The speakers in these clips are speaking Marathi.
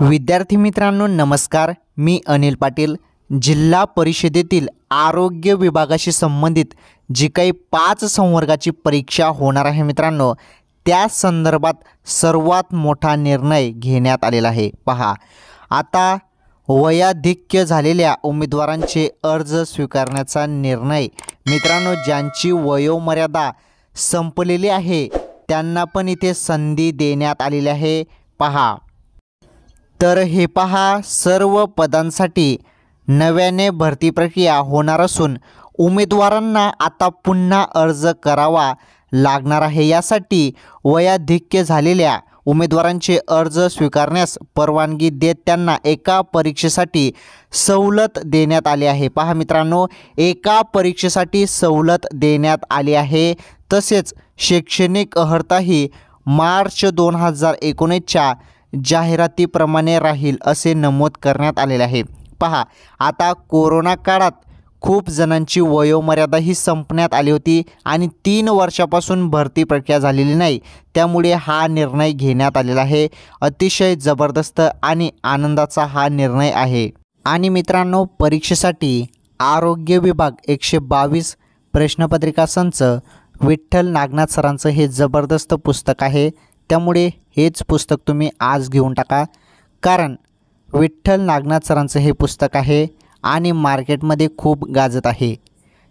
विद्यार्थी मित्रांनो नमस्कार मी अनिल पाटील जिल्हा परिषदेतील आरोग्य विभागाशी संबंधित जी काही पाच संवर्गाची परीक्षा होणार आहे मित्रांनो त्या संदर्भात सर्वात मोठा निर्णय घेण्यात आलेला आहे पहा आता वयाधिक्य झालेल्या उमेदवारांचे अर्ज स्वीकारण्याचा निर्णय मित्रांनो ज्यांची वयोमर्यादा संपलेली आहे त्यांना पण इथे संधी देण्यात आलेली आहे पहा तर हे पहा सर्व पदांसाठी नव्याने भरती प्रक्रिया होणार असून उमेदवारांना आता पुन्हा अर्ज करावा लागणार आहे यासाठी वयाधिक्य झालेल्या उमेदवारांचे अर्ज स्वीकारण्यास परवानगी देत त्यांना एका परीक्षेसाठी सवलत देण्यात आली आहे पहा मित्रांनो एका परीक्षेसाठी सवलत देण्यात आली आहे तसेच शैक्षणिक अहर्ताही मार्च दोन हजार एकोणीसच्या जाहिरातीप्रमाणे राहील असे नमूद करण्यात आलेले आहे पहा आता कोरोना काळात खूप जणांची वयोमर्यादा ही संपण्यात आली होती आणि तीन वर्षापासून भरती प्रक्रिया झालेली नाही त्यामुळे हा निर्णय घेण्यात आलेला आहे अतिशय जबरदस्त आणि आनंदाचा हा निर्णय आहे आणि मित्रांनो परीक्षेसाठी आरोग्य विभाग एकशे बावीस प्रश्नपत्रिका संच विठ्ठल नागनाथ सरांचं हे जबरदस्त पुस्तक आहे त्यामुळे हेच पुस्तक तुम्ही आज घेऊन टाका कारण विठ्ठल नागनाथ सरांचं हे पुस्तक आहे आणि मार्केटमध्ये खूप गाजत आहे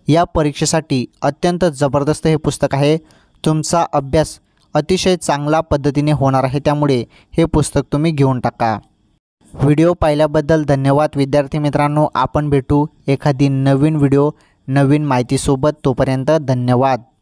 या परीक्षेसाठी अत्यंत जबरदस्त हे पुस्तक आहे तुमचा अभ्यास अतिशय चांगला पद्धतीने होणार आहे त्यामुळे हे पुस्तक तुम्ही घेऊन टाका व्हिडिओ पाहिल्याबद्दल धन्यवाद विद्यार्थी मित्रांनो आपण भेटू एखादी नवीन व्हिडिओ नवीन माहितीसोबत तोपर्यंत धन्यवाद